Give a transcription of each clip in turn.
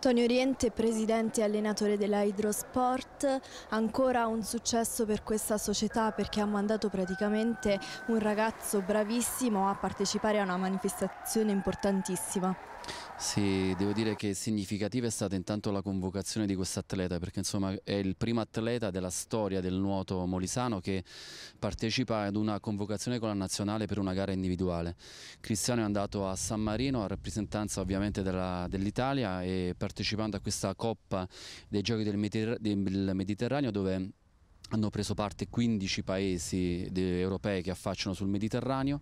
Antonio Oriente, presidente e allenatore della Hydrosport, ancora un successo per questa società perché ha mandato praticamente un ragazzo bravissimo a partecipare a una manifestazione importantissima. Sì, devo dire che significativa è stata intanto la convocazione di questo atleta perché insomma è il primo atleta della storia del nuoto molisano che partecipa ad una convocazione con la nazionale per una gara individuale. Cristiano è andato a San Marino a rappresentanza ovviamente dell'Italia e partecipando a questa coppa dei giochi del, Mediterraneo dove hanno preso parte 15 paesi europei che affacciano sul Mediterraneo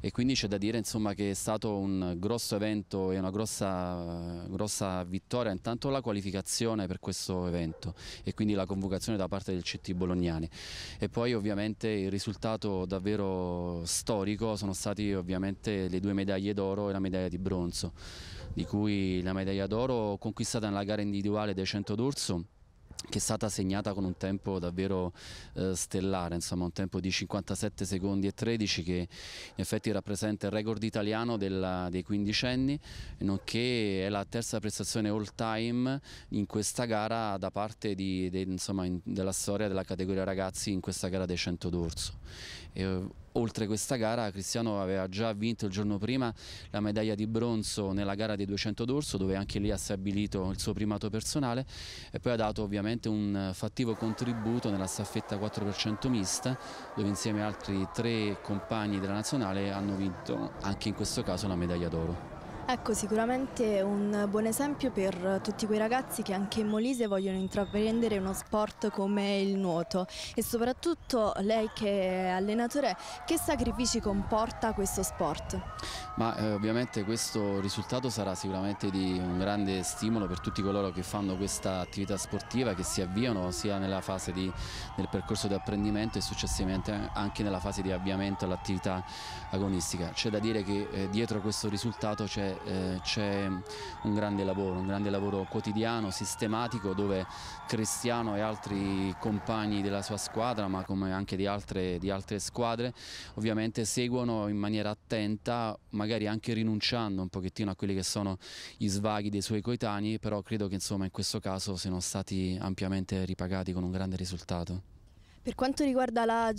e quindi c'è da dire insomma, che è stato un grosso evento e una grossa, grossa, vittoria intanto la qualificazione per questo evento e quindi la convocazione da parte del CT Bolognani e poi ovviamente il risultato davvero storico sono state ovviamente le due medaglie d'oro e la medaglia di bronzo di cui la medaglia d'oro conquistata nella gara individuale dei 100 d'Urso che è stata segnata con un tempo davvero eh, stellare, insomma un tempo di 57 secondi e 13 che in effetti rappresenta il record italiano della, dei quindicenni, nonché è la terza prestazione all time in questa gara da parte di, de, insomma, in, della storia della categoria ragazzi in questa gara dei 100 d'orso. Oltre questa gara Cristiano aveva già vinto il giorno prima la medaglia di bronzo nella gara dei 200 d'orso dove anche lì ha stabilito il suo primato personale e poi ha dato ovviamente un fattivo contributo nella staffetta 4% mista dove insieme ad altri tre compagni della nazionale hanno vinto anche in questo caso la medaglia d'oro. Ecco, sicuramente un buon esempio per tutti quei ragazzi che anche in Molise vogliono intraprendere uno sport come il nuoto e soprattutto lei che è allenatore, che sacrifici comporta questo sport? Ma eh, ovviamente questo risultato sarà sicuramente di un grande stimolo per tutti coloro che fanno questa attività sportiva, che si avviano sia nella fase di, del percorso di apprendimento e successivamente anche nella fase di avviamento all'attività agonistica. C'è da dire che eh, dietro questo risultato c'è eh, c'è un grande lavoro, un grande lavoro quotidiano, sistematico, dove Cristiano e altri compagni della sua squadra, ma come anche di altre, di altre squadre, ovviamente seguono in maniera attenta, magari anche rinunciando un pochettino a quelli che sono gli svaghi dei suoi coetanei, però credo che insomma in questo caso siano stati ampiamente ripagati con un grande risultato. Per quanto riguarda la,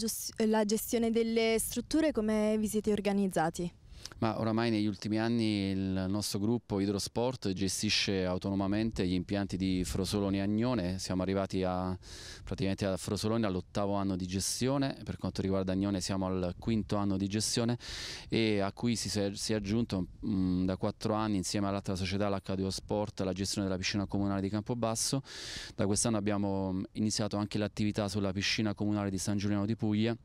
la, gestione delle strutture, come vi siete organizzati? Ma oramai negli ultimi anni il nostro gruppo Idrosport gestisce autonomamente gli impianti di Frosolone e Agnone, siamo arrivati a, praticamente a Frosolone all'ottavo anno di gestione, per quanto riguarda Agnone siamo al quinto anno di gestione e a cui si, si è aggiunto mh, mm, da quattro anni insieme all'altra società, l'HDO Sport, la gestione della piscina comunale di Campobasso. Da quest'anno abbiamo mm, iniziato anche l'attività sulla piscina comunale di San Giuliano di Puglia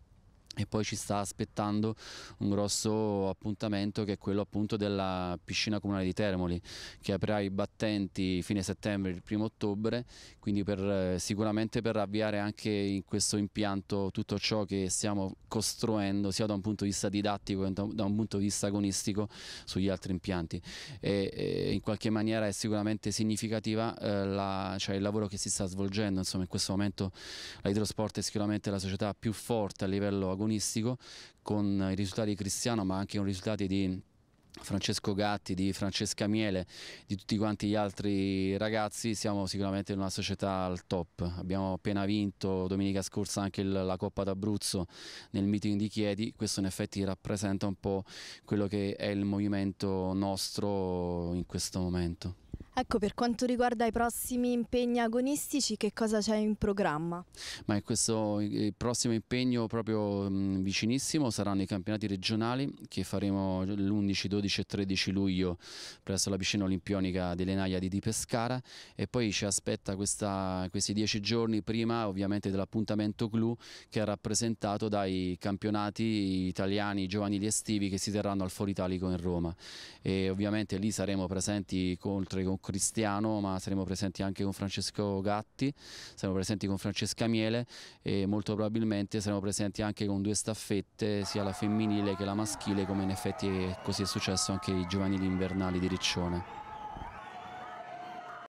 e poi ci sta aspettando un grosso appuntamento che è quello appunto della piscina comunale di Termoli che aprirà i battenti fine settembre il primo ottobre quindi per, eh, sicuramente per avviare anche in questo impianto tutto ciò che stiamo costruendo sia da un punto di vista didattico che da un punto di vista agonistico sugli altri impianti e, e in qualche maniera è sicuramente significativa eh, la, cioè il lavoro che si sta svolgendo insomma in questo momento l'Hydrosport è sicuramente la società più forte a livello agonistico agonistico con i risultati di Cristiano ma anche con i risultati di Francesco Gatti, di Francesca Miele, di tutti quanti gli altri ragazzi, siamo sicuramente in una società al top. Abbiamo appena vinto domenica scorsa anche la Coppa d'Abruzzo nel meeting di Chiedi, questo in effetti rappresenta un po' quello che è il movimento nostro in questo momento. Ecco, per quanto riguarda i prossimi impegni agonistici, che cosa c'è in programma? Ma questo, il eh, prossimo impegno proprio mh, mm, vicinissimo saranno i campionati regionali che faremo l'11, 12 e 13 luglio presso la piscina olimpionica dell'Enaia di Di Pescara e poi ci aspetta questa, questi dieci giorni prima ovviamente dell'appuntamento clou che è rappresentato dai campionati italiani giovanili estivi che si terranno al Foro Italico in Roma e ovviamente lì saremo presenti oltre con Cristiano, ma saremo presenti anche con Francesco Gatti, saremo presenti con Francesca Miele e molto probabilmente saremo presenti anche con due staffette, sia la femminile che la maschile, come in effetti così è successo anche ai giovanili invernali di Riccione.